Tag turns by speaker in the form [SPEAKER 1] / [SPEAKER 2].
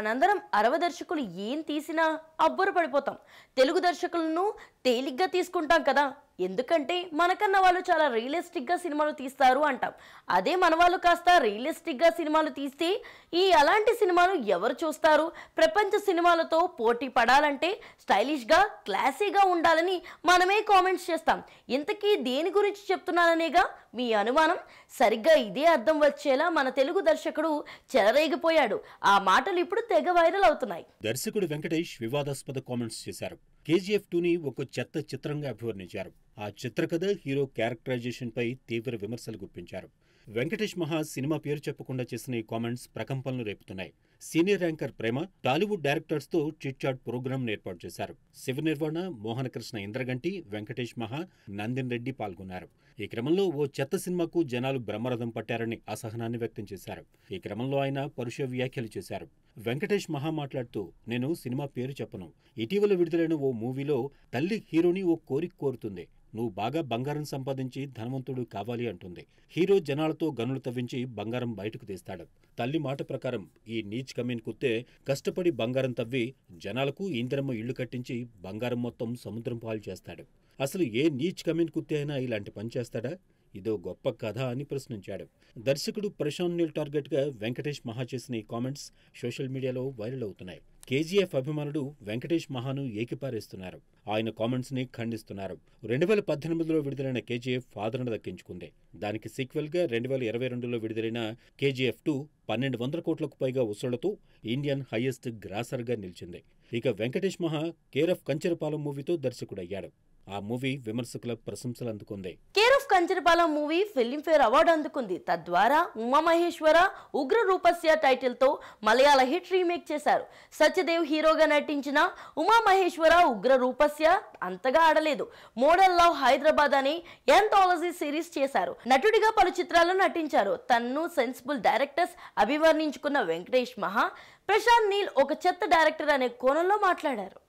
[SPEAKER 1] మనందరం అరవ దర్శకులు ఏం తీసినా అబ్బురపడిపోతాం తెలుగు దర్శకులను తేలిగ్గా తీసుకుంటాం కదా ఎందుకంటే మనకన్న వాళ్ళు చాలా రియలిస్టిక్గా సినిమాలు తీస్తారు అంటాం అదే మన వాళ్ళు కాస్త రియలిస్టిక్గా సినిమాలు తీస్తే ఈ అలాంటి సినిమాలు ఎవరు చూస్తారు ప్రపంచ సినిమాలతో పోటీ పడాలంటే స్టైలిష్గా క్లాసీగా ఉండాలని మనమే కామెంట్స్ చేస్తాం ఇంతకీ దేని గురించి చెప్తున్నాననేగా మీ అనుమానం సరిగ్గా ఇదే అర్థం వచ్చేలా మన తెలుగు దర్శకుడు చెలరేగిపోయాడు ఆ మాటలు ఇప్పుడు తెగ వైరల్ అవుతున్నాయి
[SPEAKER 2] దర్శకుడు వెంకటేష్ వివాదాస్పద కామెంట్స్ చేశారు కేజీఎఫ్ టూని ఒక చెత్త చిత్రంగా అభివర్ణించారు ఆ చిత్రకథ హీరో క్యారెక్టరైజేషన్పై తీవ్ర విమర్శలు గుప్పించారు వెంకటేష్ మహా సినిమా పేరు చెప్పకుండా చేసిన ఈ కామెంట్స్ ప్రకంపనలు రేపుతున్నాయి senior anchor Prema Tollywood directors తో చిట్చాట్ ప్రోగ్రామ్ ఏర్పాటు చేశారు శివ నిర్వహణ మోహనకృష్ణ ఇంద్రగంటి వెంకటేష్ మహా నందిన్ రెడ్డి పాల్గొన్నారు ఈ క్రమంలో ఓ చెత్త సినిమాకు జనాలు బ్రహ్మరథం పట్టారని అసహనాన్ని వ్యక్తం చేశారు ఈ క్రమంలో ఆయన పరుష వ్యాఖ్యలు చేశారు వెంకటేష్ మహా మాట్లాడుతూ నేను సినిమా పేరు చెప్పను ఇటీవల విడుదలైన ఓ మూవీలో తల్లి హీరోని ఓ కోరిక కోరుతుంది నువ్వు బాగా బంగారం సంపాదించి ధనవంతుడు కావాలి అంటుంది హీరో జనాలతో గనులు తవ్వించి బంగారం బయటకు తీస్తాడు తల్లి మాట ప్రకారం ఈ నీచ్ కమీన్ కుత్తే కష్టపడి బంగారం తవ్వి జనాలకు ఇంద్రమ్మ ఇళ్లు కట్టించి బంగారం మొత్తం సముద్రం పాలు చేస్తాడు అసలు ఏ నీచ్ కమీన్ కుత్తే అయినా ఇలాంటి పని చేస్తాడా ఇదో గొప్ప కథ అని ప్రశ్నించాడు దర్శకుడు ప్రశాంత్ నీల్ టార్గెట్గా వెంకటేష్ మహా చేసిన ఈ కామెంట్స్ సోషల్ మీడియాలో వైరల్ అవుతున్నాయి కేజీఎఫ్ అభిమానుడు వెంకటేష్ మహాను ఏకిపారేస్తున్నారు ఆయన కామెంట్స్ని ఖండిస్తున్నారు రెండు వేల పద్దెనిమిదిలో విడుదలైన కేజీఎఫ్ ఆదరణ దక్కించుకుంది దానికి సీక్వెల్గా రెండు వేల ఇరవై రెండులో విడుదలైన కేజీఎఫ్ టూ పన్నెండు వందల కోట్లకు పైగా వసూళ్లతో ఇండియన్ హైయెస్ట్ గ్రాసర్గా నిలిచింది ఇక వెంకటేష్ మహా కేర్ ఆఫ్ మూవీతో దర్శకుడయ్యాడు ఆ మూవీ విమర్శకుల ప్రశంసలు అందుకుంది
[SPEAKER 1] కంచరపాల మూవీ ఫిలింఫేర్ అవార్డు అందుకుంది తద్వారా ఉమామహేశ్వర ఉగ్ర రూపస్య టైటిల్తో మలయాళ హిట్ రీమేక్ చేశారు సత్యదేవ్ హీరోగా నటించిన ఉమామహేశ్వర ఉగ్ర రూపస్య అంతగా ఆడలేదు మోడల్ లవ్ హైదరాబాద్ అని ఎంథాలజీ సిరీస్ చేశారు నటుడిగా పలు చిత్రాల్లో నటించారు తన్ను సెన్సిబుల్ డైరెక్టర్స్ అభివర్ణించుకున్న వెంకటేష్ మహా ప్రశాంత్ నీల్ ఒక చెత్త డైరెక్టర్ అనే కోణంలో మాట్లాడారు